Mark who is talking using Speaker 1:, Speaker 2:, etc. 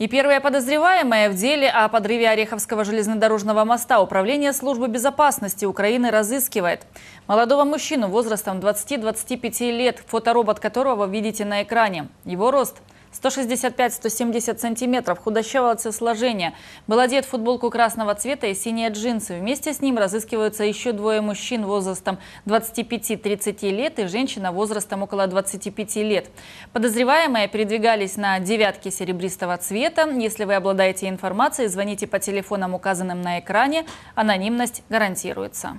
Speaker 1: И первое подозреваемое в деле о подрыве Ореховского железнодорожного моста Управление службы безопасности Украины разыскивает. Молодого мужчину возрастом 20-25 лет, фоторобот которого вы видите на экране. Его рост – 165-170 сантиметров, худощавого сложения. Был одет в футболку красного цвета и синие джинсы. Вместе с ним разыскиваются еще двое мужчин возрастом 25-30 лет и женщина возрастом около 25 лет. Подозреваемые передвигались на девятке серебристого цвета. Если вы обладаете информацией, звоните по телефонам, указанным на экране. Анонимность гарантируется.